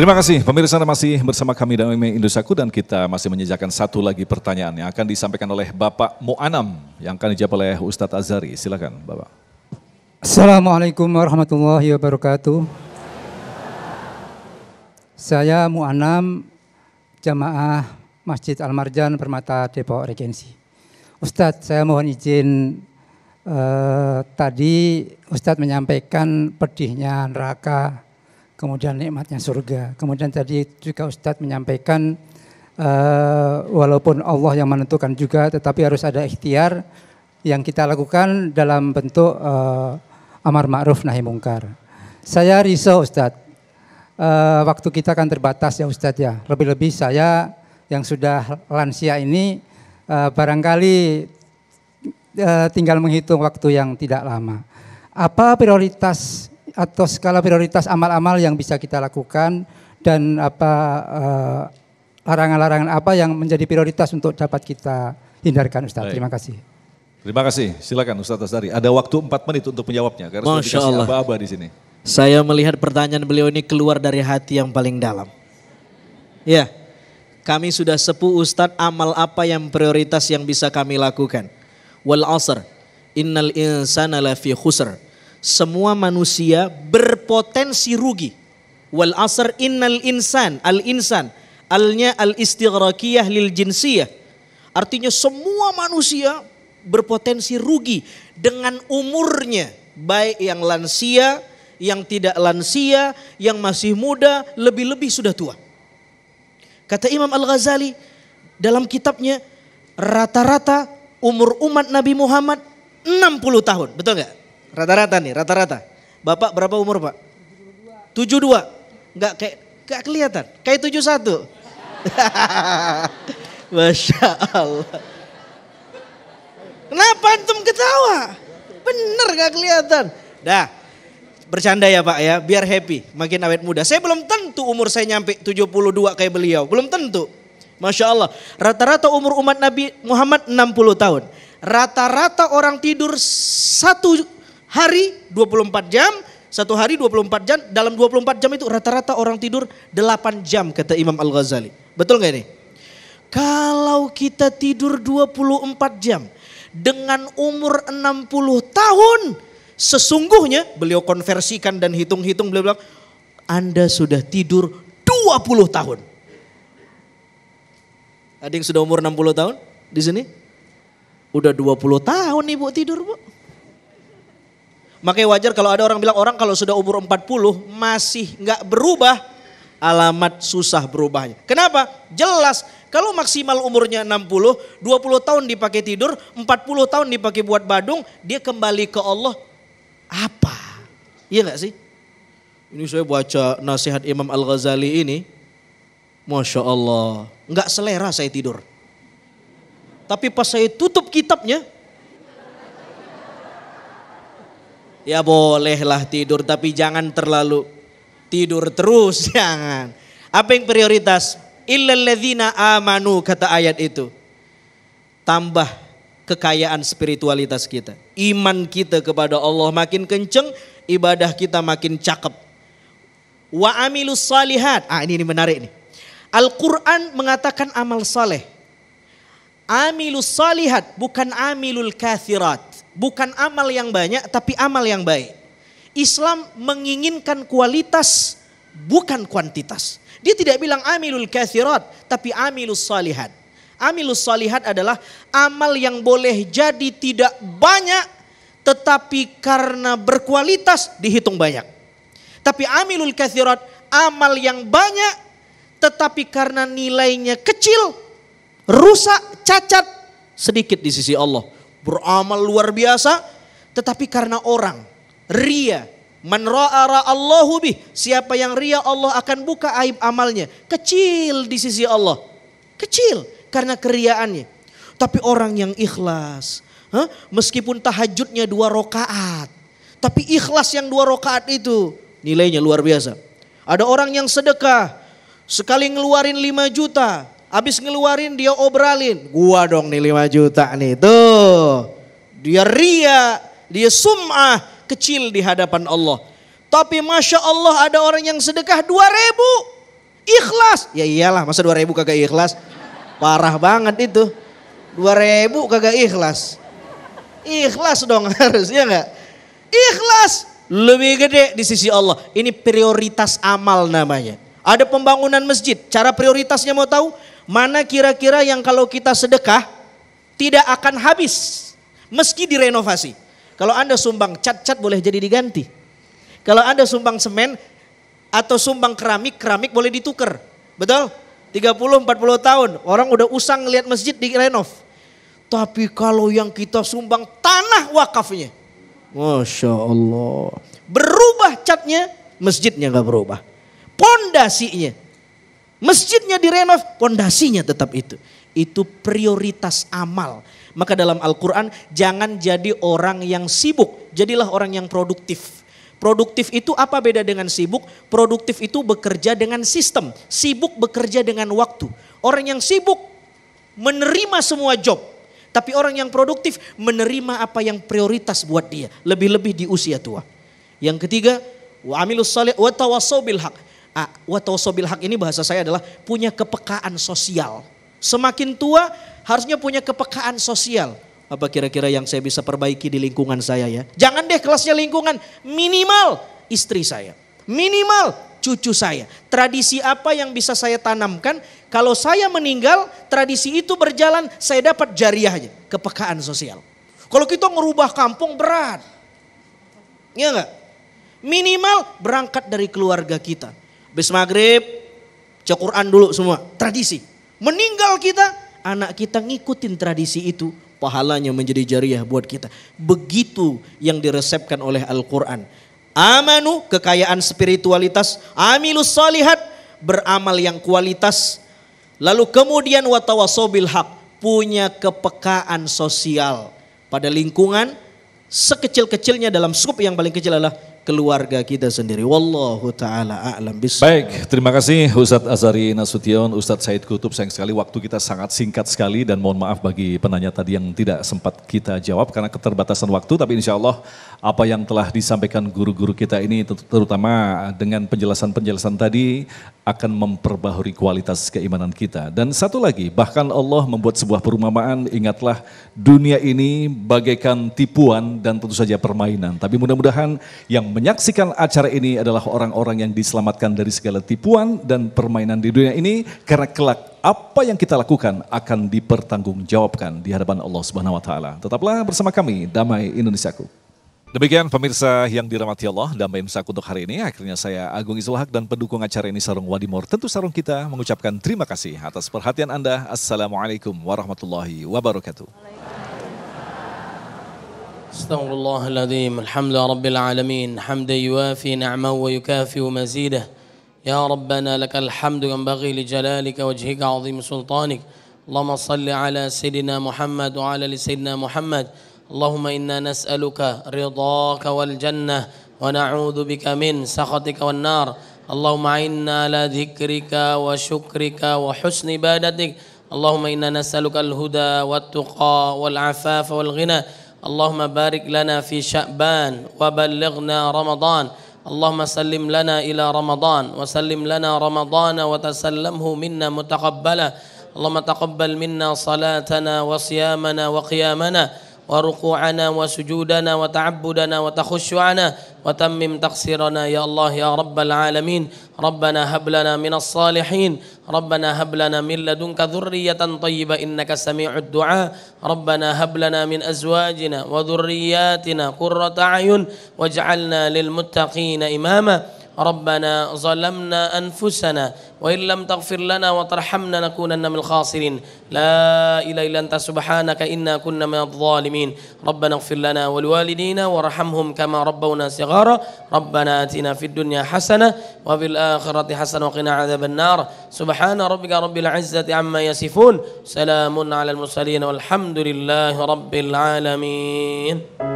Terima kasih pemirsa masih bersama kami dalam Indosaku dan kita masih menyejakan satu lagi pertanyaan yang akan disampaikan oleh Bapak Mu'anam yang akan dijawab oleh Ustadz Azari. Silakan Bapak. Assalamualaikum warahmatullahi wabarakatuh. Saya Mu'anam, jamaah Masjid Al-Marjan Permata Depok Regensi. Ustadz, saya mohon izin eh, tadi Ustadz menyampaikan pedihnya neraka kemudian nikmatnya surga. Kemudian tadi juga Ustadz menyampaikan uh, walaupun Allah yang menentukan juga tetapi harus ada ikhtiar yang kita lakukan dalam bentuk uh, amar ma'ruf nahi mungkar. Saya risau Ustadz, uh, waktu kita kan terbatas ya Ustadz ya, lebih-lebih saya yang sudah lansia ini uh, barangkali uh, tinggal menghitung waktu yang tidak lama. Apa prioritas atau skala prioritas amal-amal yang bisa kita lakukan dan apa eh, larangan-larangan uh, apa yang menjadi prioritas untuk dapat kita hindarkan Ustaz. Baik. Terima kasih. Terima kasih. Silakan Ustaz Asdari. Ada waktu 4 menit untuk menjawabnya karena Masya sudah Allah. aba-aba di sini. Saya melihat pertanyaan beliau ini keluar dari hati yang paling dalam. Ya. Kami sudah sepuh Ustadz amal apa yang prioritas yang bisa kami lakukan. Wal asr. Innal insana lafi khusr semua manusia berpotensi rugi. Wal asr innal insan, al insan, alnya al istighraqiyah lil jinsiyah. Artinya semua manusia berpotensi rugi dengan umurnya, baik yang lansia, yang tidak lansia, yang masih muda, lebih-lebih sudah tua. Kata Imam Al-Ghazali dalam kitabnya rata-rata umur umat Nabi Muhammad 60 tahun, betul nggak? Rata-rata nih, rata-rata. Bapak berapa umur pak? 72. Enggak kayak enggak kelihatan. Kayak 71. Masya Allah. Kenapa antum ketawa? Bener gak kelihatan. Dah, bercanda ya pak ya, biar happy, makin awet muda. Saya belum tentu umur saya nyampe 72 kayak beliau, belum tentu. Masya Allah, rata-rata umur umat Nabi Muhammad 60 tahun. Rata-rata orang tidur satu hari 24 jam, satu hari 24 jam, dalam 24 jam itu rata-rata orang tidur 8 jam kata Imam Al-Ghazali. Betul nggak ini? Kalau kita tidur 24 jam dengan umur 60 tahun, sesungguhnya beliau konversikan dan hitung-hitung beliau bilang, Anda sudah tidur 20 tahun. Ada yang sudah umur 60 tahun di sini? Udah 20 tahun ibu tidur bu. Makanya wajar kalau ada orang bilang orang kalau sudah umur 40 masih nggak berubah, alamat susah berubahnya. Kenapa? Jelas kalau maksimal umurnya 60, 20 tahun dipakai tidur, 40 tahun dipakai buat badung, dia kembali ke Allah apa? Iya nggak sih? Ini saya baca nasihat Imam Al-Ghazali ini, Masya Allah, nggak selera saya tidur. Tapi pas saya tutup kitabnya, Ya bolehlah tidur tapi jangan terlalu tidur terus jangan. Apa yang prioritas? Illalladzina amanu kata ayat itu. Tambah kekayaan spiritualitas kita. Iman kita kepada Allah makin kenceng, ibadah kita makin cakep. Wa amilus salihat. Ah ini, ini menarik nih. Al-Quran mengatakan amal saleh. Amilus salihat bukan amilul kathirat bukan amal yang banyak tapi amal yang baik. Islam menginginkan kualitas bukan kuantitas. Dia tidak bilang amilul kathirat tapi amilus salihat. Amilus salihat adalah amal yang boleh jadi tidak banyak tetapi karena berkualitas dihitung banyak. Tapi amilul kathirat amal yang banyak tetapi karena nilainya kecil rusak cacat sedikit di sisi Allah beramal luar biasa, tetapi karena orang ria Man ra'ara Allahu bih. Siapa yang ria Allah akan buka aib amalnya. Kecil di sisi Allah. Kecil karena keriaannya. Tapi orang yang ikhlas. Huh? Meskipun tahajudnya dua rokaat. Tapi ikhlas yang dua rokaat itu nilainya luar biasa. Ada orang yang sedekah. Sekali ngeluarin lima juta. Abis ngeluarin dia obralin. Gua dong nih 5 juta nih. Tuh. Dia ria. Dia sum'ah kecil di hadapan Allah. Tapi Masya Allah ada orang yang sedekah 2 ribu. Ikhlas. Ya iyalah masa 2 ribu kagak ikhlas. Parah banget itu. 2 ribu kagak ikhlas. Ikhlas dong harusnya enggak? Ikhlas lebih gede di sisi Allah. Ini prioritas amal namanya. Ada pembangunan masjid. Cara prioritasnya mau tahu? Mana kira-kira yang kalau kita sedekah tidak akan habis meski direnovasi. Kalau Anda sumbang cat-cat boleh jadi diganti. Kalau Anda sumbang semen atau sumbang keramik, keramik boleh ditukar. Betul? 30 40 tahun orang udah usang lihat masjid direnov. Tapi kalau yang kita sumbang tanah wakafnya. Masya Allah. Berubah catnya, masjidnya gak berubah. Pondasinya Masjidnya direnov, pondasinya tetap itu. Itu prioritas amal. Maka dalam Al-Quran jangan jadi orang yang sibuk, jadilah orang yang produktif. Produktif itu apa beda dengan sibuk? Produktif itu bekerja dengan sistem, sibuk bekerja dengan waktu. Orang yang sibuk menerima semua job, tapi orang yang produktif menerima apa yang prioritas buat dia, lebih-lebih di usia tua. Yang ketiga, wa amilus salih wa tawassaw Watosobil hak ini bahasa saya adalah punya kepekaan sosial. Semakin tua harusnya punya kepekaan sosial. Apa kira-kira yang saya bisa perbaiki di lingkungan saya ya? Jangan deh kelasnya lingkungan, minimal istri saya, minimal cucu saya. Tradisi apa yang bisa saya tanamkan? Kalau saya meninggal, tradisi itu berjalan, saya dapat jariahnya, kepekaan sosial. Kalau kita ngerubah kampung berat. Iya enggak? Minimal berangkat dari keluarga kita. Bis maghrib, cek dulu semua. Tradisi. Meninggal kita, anak kita ngikutin tradisi itu. Pahalanya menjadi jariah buat kita. Begitu yang diresepkan oleh Al-Quran. Amanu, kekayaan spiritualitas. Amilus salihat, beramal yang kualitas. Lalu kemudian watawasobil hak, punya kepekaan sosial pada lingkungan sekecil-kecilnya dalam skup yang paling kecil adalah keluarga kita sendiri. Wallahu taala a'lam bis. Baik, terima kasih Ustadz Azari Nasution, Ustadz Said Kutub. Sayang sekali waktu kita sangat singkat sekali dan mohon maaf bagi penanya tadi yang tidak sempat kita jawab karena keterbatasan waktu. Tapi insya Allah apa yang telah disampaikan guru-guru kita ini terutama dengan penjelasan-penjelasan tadi akan memperbaharui kualitas keimanan kita. Dan satu lagi, bahkan Allah membuat sebuah perumpamaan, ingatlah dunia ini bagaikan tipuan dan tentu saja permainan. Tapi mudah-mudahan yang menyaksikan acara ini adalah orang-orang yang diselamatkan dari segala tipuan dan permainan di dunia ini karena kelak apa yang kita lakukan akan dipertanggungjawabkan di hadapan Allah Subhanahu wa taala. Tetaplah bersama kami Damai Indonesiaku. Demikian pemirsa yang dirahmati Allah dan saku untuk hari ini. Akhirnya saya Agung Isulhak dan pendukung acara ini Sarung Wadimor. Tentu Sarung kita mengucapkan terima kasih atas perhatian Anda. Assalamualaikum warahmatullahi wabarakatuh. استغفر الله العظيم الحمد رب العالمين حمدا يوافي نعمه ويكافئ مزيده يا ربنا لك الحمد ينبغي لجلالك وجهك عظيم سلطانك اللهم صل على سيدنا محمد وعلى ال سيدنا محمد اللهم انا نسالك رضاك والجنه ونعوذ بك من سخطك والنار اللهم عنا على ذكرك وشكرك وحسن عبادتك اللهم انا نسالك الهدى والتقى والعفاف والغنى اللهم بارك لنا في شعبان وبلغنا رمضان اللهم سلم لنا إلى رمضان وسلم لنا رمضان وتسلمه منا متقبلا اللهم تقبل منا صلاتنا وصيامنا وقيامنا وركوعنا وسجودنا وتعبدنا وتخشعنا وتمم تقصيرنا يا الله يا رب العالمين ربنا هب لنا من الصالحين ربنا هب لنا من لدنك ذرية طيبة إنك سميع الدعاء ربنا هب لنا من أزواجنا وذرياتنا قرة أعين واجعلنا للمتقين إماما ربنا ظلمنا أنفسنا وإن لم تغفر لنا وترحمنا نكونن من الخاسرين لا إله إلا أنت سبحانك إنا كنا من الظالمين ربنا اغفر لنا والوالدين وارحمهم كما ربونا صغارا ربنا آتنا في الدنيا حسنة وفي الآخرة حسنة وقنا عذاب النار سبحان ربك رب العزة عما يصفون سلام على المرسلين والحمد لله رب العالمين